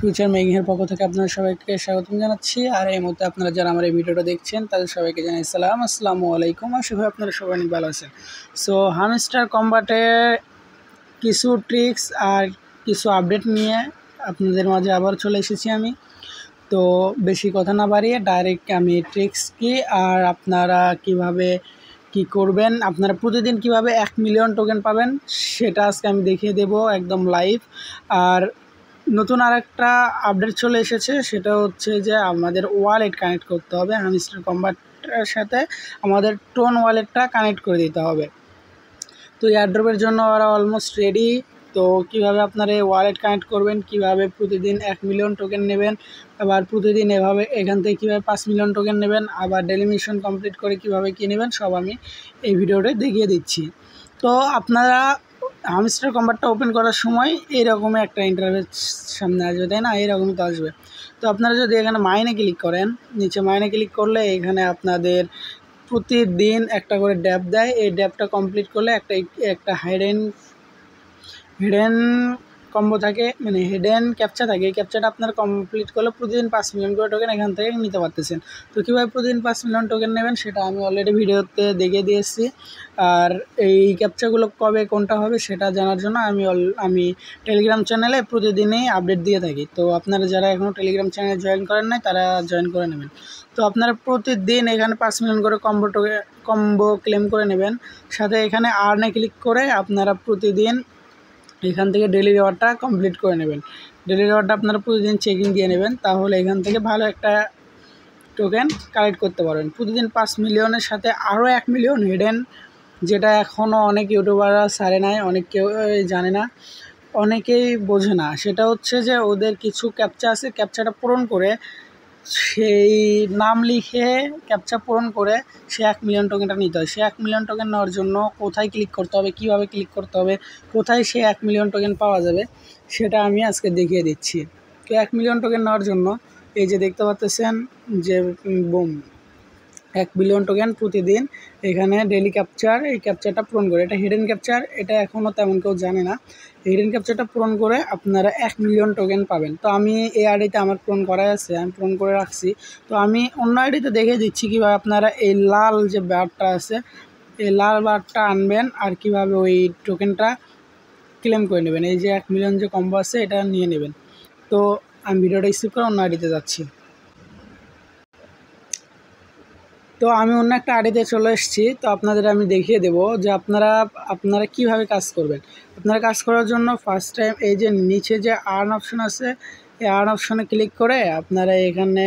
future মেকিংয়ের পক্ষ থেকে আপনারা সবাইকে স্বাগতম জানাচ্ছি আর এই মুহূর্তে আপনারা যারা আমার এই ভিডিওটা দেখছেন তাদের সবাইকে জানাই সালাম আসসালামু আলাইকুম আশা করি আপনারা সবাই অনেক ভালো আছেন সো হামস্টার কম্বাটের কিছু ট্রিক্স আর কিছু আপডেট নিয়ে আপনাদের মাঝে আবার চলে এসেছি আমি তো বেশি কথা না বাড়িয়ে ডাইরেক্ট আমি ট্রিক্স কি আর আপনারা কিভাবে কি করবেন আপনারা প্রতিদিন কিভাবে এক মিলিয়ন টোকেন পাবেন সেটা আজকে আমি দেখিয়ে দেব একদম লাইভ আর নতুন আর একটা আপডেট চলে এসেছে সেটা হচ্ছে যে আমাদের ওয়ালেট কানেক্ট করতে হবে হামিস্টার হ্যাঁ, কম্বাটার সাথে আমাদের টোন ওয়ালেটটা কানেক্ট করে দিতে হবে তো এয়ারড্রপের জন্য ওরা অলমোস্ট রেডি তো কিভাবে আপনারা এই ওয়ালেট কানেক্ট করবেন কিভাবে প্রতিদিন এক মিলিয়ন টোকেন নেবেন আবার প্রতিদিন এভাবে এখান থেকে কীভাবে পাঁচ মিলিয়ন টোকেন নেবেন আবার ডেলি মিশন কমপ্লিট করে কিভাবে কী নেবেন সব আমি এই ভিডিওটা দেখিয়ে দিচ্ছি তো আপনারা হামস্টার কম্বারটা ওপেন করার সময় এরকমই একটা ইন্টারভেস সামনে আসবে তাই না এরকমই তো আসবে তো আপনারা যদি এখানে মাইনে ক্লিক করেন নিচে মাইনে ক্লিক করলে এখানে আপনাদের প্রতিদিন একটা করে ড্যাপ দেয় এই ড্যাপটা কমপ্লিট করলে একটা একটা হাইডেন হিডেন কম্বো থাকে মানে হেড অ্যান্ড ক্যাপচা থাকে এই ক্যাপচাটা আপনার কমপ্লিট করলে প্রতিদিন পাঁচ মিলিয়ন করে টোকেন এখান থেকে নিতে পারতেছেন তো কীভাবে প্রতিদিন পাঁচ মিলিয়ন টোকেন নেবেন সেটা আমি অলরেডি ভিডিওতে দেখিয়ে দিয়েছি আর এই ক্যাপচাগুলো কবে কোনটা হবে সেটা জানার জন্য আমি অল আমি টেলিগ্রাম চ্যানেলে প্রতিদিনই আপডেট দিয়ে থাকি তো আপনারা যারা এখনও টেলিগ্রাম চ্যানেলে জয়েন করেন নাই তারা জয়েন করে নেবেন তো আপনারা প্রতিদিন এখানে পাঁচ মিলিয়ন করে কম্বো টোকে কম্বো ক্লেম করে নেবেন সাথে এখানে আর্নে ক্লিক করে আপনারা প্রতিদিন এখান থেকে ডেলি রেওয়ার্ডটা কমপ্লিট করে নেবেন ডেলি রেওয়ার্ডটা আপনারা প্রতিদিন চেকিং দিয়ে নেবেন তাহলে এখান থেকে ভালো একটা টোকেন কালেক্ট করতে পারবেন প্রতিদিন পাঁচ মিলিয়নের সাথে আরও এক মিলিয়ন হিডেন যেটা এখনও অনেক ইউটিউবাররা সারে নাই অনেক কেউ জানে না অনেকেই বোঝে না সেটা হচ্ছে যে ওদের কিছু ক্যাপচা আছে ক্যাপচাটা পূরণ করে সেই নাম লিখে ক্যাপচা পূরণ করে সে এক মিলিয়ন টোকেনটা নিতে হয় সে এক মিলিয়ন টোকেন নেওয়ার জন্য কোথায় ক্লিক করতে হবে কিভাবে ক্লিক করতে হবে কোথায় সে এক মিলিয়ন টোকেন পাওয়া যাবে সেটা আমি আজকে দেখিয়ে দিচ্ছি তো এক মিলিয়ন টোকেন নেওয়ার জন্য এই যে দেখতে পাচ্ছেন যে বোম এক বিলিয়ন টোকেন প্রতিদিন এখানে ডেলি ক্যাপচার এই ক্যাপচারটা পূরণ করে এটা হিডেন ক্যাপচার এটা এখনও তেমন কেউ জানে না হিডেন ক্যাপচারটা পূরণ করে আপনারা এক মিলিয়ন টোকেন পাবেন তো আমি এই আইডিতে আমার পূরণ করাই আছে আমি পূরণ করে রাখছি তো আমি অন্য আইডিতে দেখে দিচ্ছি কীভাবে আপনারা এই লাল যে ব্যাটটা আছে এই লাল বারটা আনবেন আর কিভাবে ওই টোকেনটা ক্লেম করে নেবেন এই যে এক মিলিয়ন যে কম্বো আছে এটা নিয়ে নেবেন তো আমি ভিডিওটা স্কিপ করে অন্য আইডিতে যাচ্ছি তো আমি অন্য একটা আইডিতে চলে এসেছি তো আপনাদের আমি দেখিয়ে দেব যে আপনারা আপনারা কিভাবে কাজ করবেন আপনারা কাজ করার জন্য ফার্স্ট টাইম এই যে নিচে যে আর্ন অপশন আছে এই আর্ন অপশনে ক্লিক করে আপনারা এখানে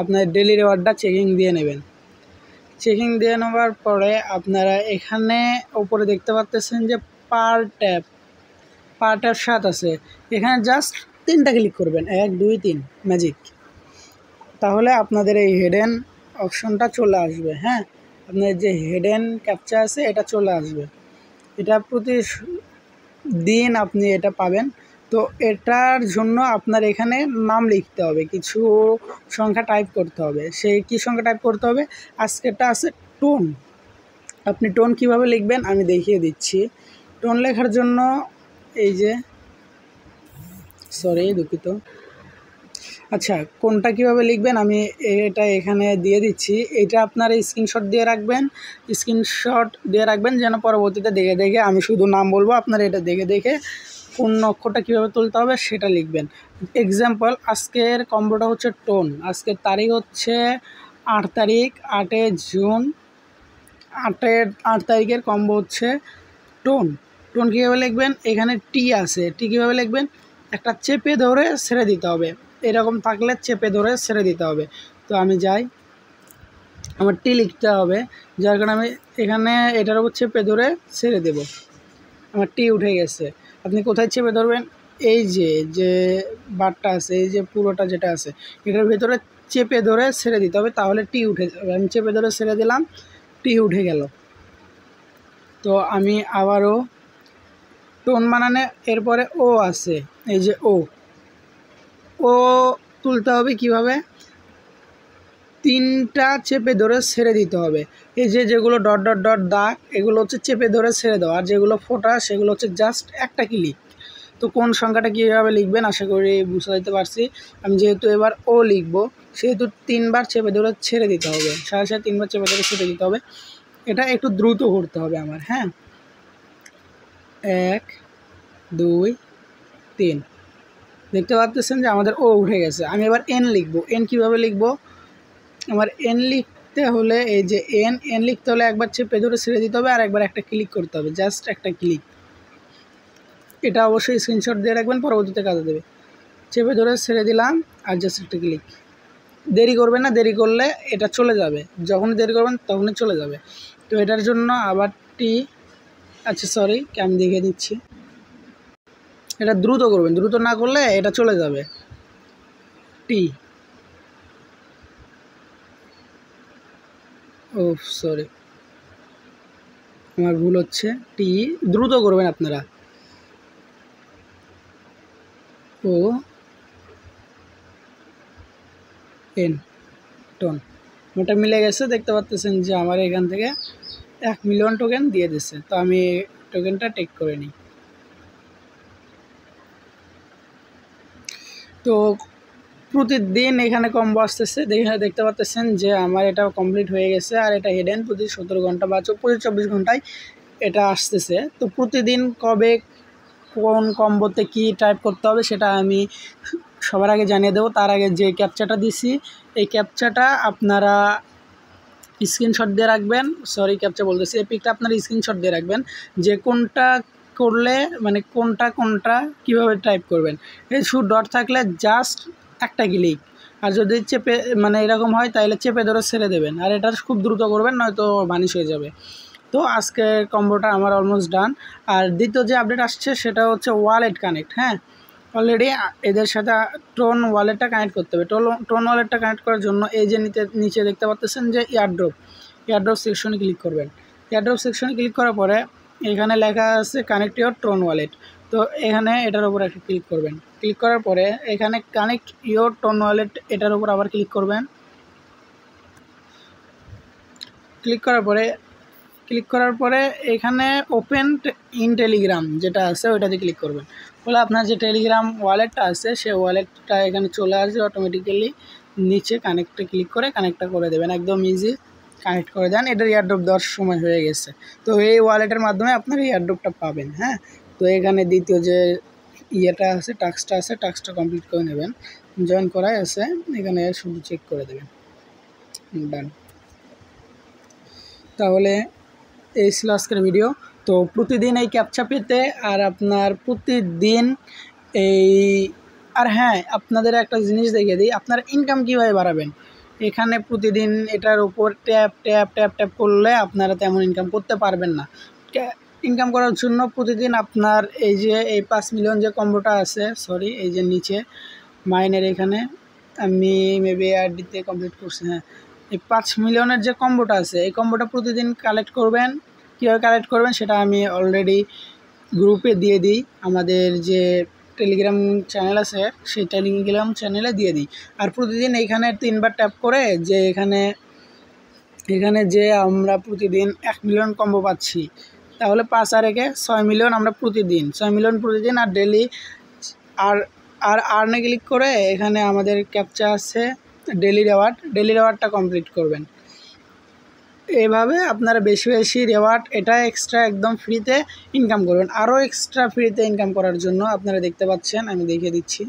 আপনার ডেলি রেওয়ার্ডটা চেকিং দিয়ে নেবেন চেকিং দিয়ে নেওয়ার পরে আপনারা এখানে ওপরে দেখতে পাচ্তেছেন যে পার ট্যাপ পার ট্যাপ সাত আছে এখানে জাস্ট তিনটা ক্লিক করবেন এক দুই তিন ম্যাজিক তাহলে আপনাদের এই হেডেন অপশনটা চলে আসবে হ্যাঁ আপনার যে হেডেন ক্যাপচা আছে এটা চলে আসবে এটা প্রতি দিন আপনি এটা পাবেন তো এটার জন্য আপনার এখানে নাম লিখতে হবে কিছু সংখ্যা টাইপ করতে হবে সে কি সংখ্যা টাইপ করতে হবে আজকেরটা আছে টোন আপনি টোন কিভাবে লিখবেন আমি দেখিয়ে দিচ্ছি টোন লেখার জন্য এই যে সরি দুঃখিত আচ্ছা কোনটা কিভাবে লিখবেন আমি এটা এখানে দিয়ে দিচ্ছি এটা আপনার স্ক্রিনশট দিয়ে রাখবেন স্ক্রিনশট দিয়ে রাখবেন যেন পরবর্তীতে দেখে দেখে আমি শুধু নাম বলবো আপনার এটা দেখে দেখে কোন নক্ষটা কীভাবে তুলতে হবে সেটা লিখবেন এক্সাম্পল আজকের কম্বোটা হচ্ছে টোন আজকের তারিখ হচ্ছে আট তারিখ আটে জুন আটের আট তারিখের কম্বো হচ্ছে টোন টোন কীভাবে লিখবেন এখানে টি আছে টি কীভাবে লিখবেন একটা চেপে ধরে ছেড়ে দিতে হবে এরকম থাকলে চেপে ধরে ছেড়ে দিতে হবে তো আমি যাই আমার টি লিখতে হবে যার কারণে আমি এখানে এটার উপর চেপে ধরে ছেড়ে দেব আমার টি উঠে গেছে আপনি কোথায় চেপে ধরবেন এই যে যে বারটা আছে এই যে পুরোটা যেটা আছে এটার ভেতরে চেপে ধরে ছেড়ে দিতে হবে তাহলে টি উঠে যাবে আমি চেপে ধরে ছেড়ে দিলাম টি উঠে গেল তো আমি আবারও টোন বানানে এরপরে ও আছে এই যে ও ও তুলতে হবে কিভাবে তিনটা চেপে ধরে ছেড়ে দিতে হবে এই যে যেগুলো ডট ডট ডট দাগ এগুলো হচ্ছে চেপে ধরে ছেড়ে দেওয়া আর যেগুলো ফোটা সেগুলো হচ্ছে জাস্ট একটা ক্লিক তো কোন সংখ্যাটা কীভাবে লিখবেন আশা করি বুঝতে দিতে পারছি আমি যেহেতু এবার ও লিখব সেহেতু তিনবার চেপে ধরে ছেড়ে দিতে হবে সাড়ে সাড়ে তিনবার চেপে ধরে ছেড়ে দিতে হবে এটা একটু দ্রুত করতে হবে আমার হ্যাঁ এক দুই তিন দেখতে পাচ্ছেন যে আমাদের ও উঠে গেছে আমি এবার এন লিখব এন কিভাবে লিখব আমার এন লিখতে হলে এই যে এন এন লিখতে হলে একবার চেপে ধরে ছেড়ে দিতে হবে আর একবার একটা ক্লিক করতে হবে জাস্ট একটা ক্লিক এটা অবশ্যই স্ক্রিনশট দিয়ে রাখবেন পরবর্তীতে কাজে দেবে চেপে ধরে ছেড়ে দিলাম আর জাস্ট একটা ক্লিক দেরি করবেন না দেরি করলে এটা চলে যাবে যখন দেরি করবেন তখনই চলে যাবে তো এটার জন্য আবার টি আচ্ছা সরি আমি দেখে দিচ্ছি এটা দ্রুত করবেন দ্রুত না করলে এটা চলে যাবে টি ও সরি আমার ভুল হচ্ছে টি দ্রুত করবেন আপনারা ও এন টন ওটা মিলে গেছে দেখতে পারতেছেন যে আমার এখান থেকে এক মিলিয়ন টোকেন দিয়ে দিচ্ছে তো আমি টোকেনটা টেক করে নিই তো প্রতিদিন এখানে কম বসতেছে দেখে দেখতে পাচ্তেছেন যে আমার এটা কমপ্লিট হয়ে গেছে আর এটা হেডেন প্রতি সতেরো ঘন্টা বা পঁচিশ চব্বিশ ঘন্টায় এটা আসতেছে তো প্রতিদিন কবে কোন কম্বোতে কি টাইপ করতে হবে সেটা আমি সবার আগে জানিয়ে দেবো তার আগে যে ক্যাপচাটা দিছি এই ক্যাপচাটা আপনারা স্ক্রিনশট দিয়ে রাখবেন সরি ক্যাপচা বলতেছি এই পিকটা আপনারা স্ক্রিনশট দিয়ে রাখবেন যে কোনটা করলে মানে কোনটা কোনটা কিভাবে টাইপ করবেন এই শু ডট থাকলে জাস্ট একটা ক্লিক আর যদি চেপে মানে এরকম হয় তাহলে চেপে ধরে ছেড়ে দেবেন আর এটা খুব দ্রুত করবেন নয়তো বানিশ হয়ে যাবে তো আজকে কম্বোটা আমার অলমোস্ট ডান আর দ্বিতীয় যে আপডেট আসছে সেটা হচ্ছে ওয়ালেট কানেক্ট হ্যাঁ অলরেডি এদের সাথে টোন ওয়ালেটটা কানেক্ট করতে হবে টোন টোন ওয়ালেটটা কানেক্ট করার জন্য এই যে নিতে নিচে দেখতে পাচ্ছেন যে ইয়ারড্রপ ইয়ারড্রপ সেকশনে ক্লিক করবেন ইয়ারড্রপ সেকশনে ক্লিক করার পরে এখানে লেখা আছে কানেক্ট ইউর টোন ওয়ালেট তো এখানে এটার উপর একটা ক্লিক করবেন ক্লিক করার পরে এখানে কানেক্ট ইউর টোন ওয়ালেট এটার উপর আবার ক্লিক করবেন ক্লিক করার পরে ক্লিক করার পরে এখানে ওপেন ইন টেলিগ্রাম যেটা আছে ওইটাতে ক্লিক করবেন ফলে আপনার যে টেলিগ্রাম ওয়ালেটটা আছে সে ওয়ালেটটা এখানে চলে আসবে অটোমেটিক্যালি নিচে কানেক্টে ক্লিক করে কানেক্টটা করে দেবেন একদম ইজি কানেক্ট করে দেন এটার ইয়ারড্রপ দেওয়ার সময় হয়ে গেছে তো এই ওয়ালেটের মাধ্যমে আপনারা ইয়ারড্রপটা পাবেন হ্যাঁ তো এখানে দ্বিতীয় যে ইয়েটা আছে টাস্কটা আছে টাস্কটা কমপ্লিট করে নেবেন জয়েন করাই আছে এখানে শুধু চেক করে দেবেন ডান তাহলে এই ছিল আজকের ভিডিও তো প্রতিদিন এই ক্যাপচা পেতে আর আপনার প্রতিদিন এই আর হ্যাঁ আপনাদের একটা জিনিস দেখিয়ে দিই আপনার ইনকাম কীভাবে বাড়াবেন এখানে প্রতিদিন এটার উপর ট্যাপ ট্যাপ ট্যাপ ট্যাপ করলে আপনারা তেমন ইনকাম করতে পারবেন না ইনকাম করার জন্য প্রতিদিন আপনার এই যে এই পাঁচ মিলিয়ন যে কম্বোটা আছে সরি এই যে নিচে মাইনের এখানে আমি মেবি ডিতে কমপ্লিট করছি হ্যাঁ এই পাঁচ মিলিয়নের যে কম্বোটা আছে এই কম্বোটা প্রতিদিন কালেক্ট করবেন কীভাবে কালেক্ট করবেন সেটা আমি অলরেডি গ্রুপে দিয়ে দিই আমাদের যে টেলিগ্রাম চ্যানেল আছে সেই টেলিগ্রাম চ্যানেলে দিয়ে দিই আর প্রতিদিন এইখানে তিনবার ট্যাপ করে যে এখানে এখানে যে আমরা প্রতিদিন এক মিলিয়ন কম্বো পাচ্ছি তাহলে পাঁচ আর একে ছয় মিলিয়ন আমরা প্রতিদিন ছয় মিলিয়ন প্রতিদিন আর ডেলি আর আর আর্নে ক্লিক করে এখানে আমাদের ক্যাপচা আছে ডেলি রেওয়ার্ড ডেলি রেওয়ার্ডটা কমপ্লিট করবেন এভাবে আপনারা বেশি বেশি রেওয়ার্ড এটা এক্সট্রা একদম ফ্রিতে ইনকাম করবেন আরও এক্সট্রা ফ্রিতে ইনকাম করার জন্য আপনারা দেখতে পাচ্ছেন আমি দেখিয়ে দিচ্ছি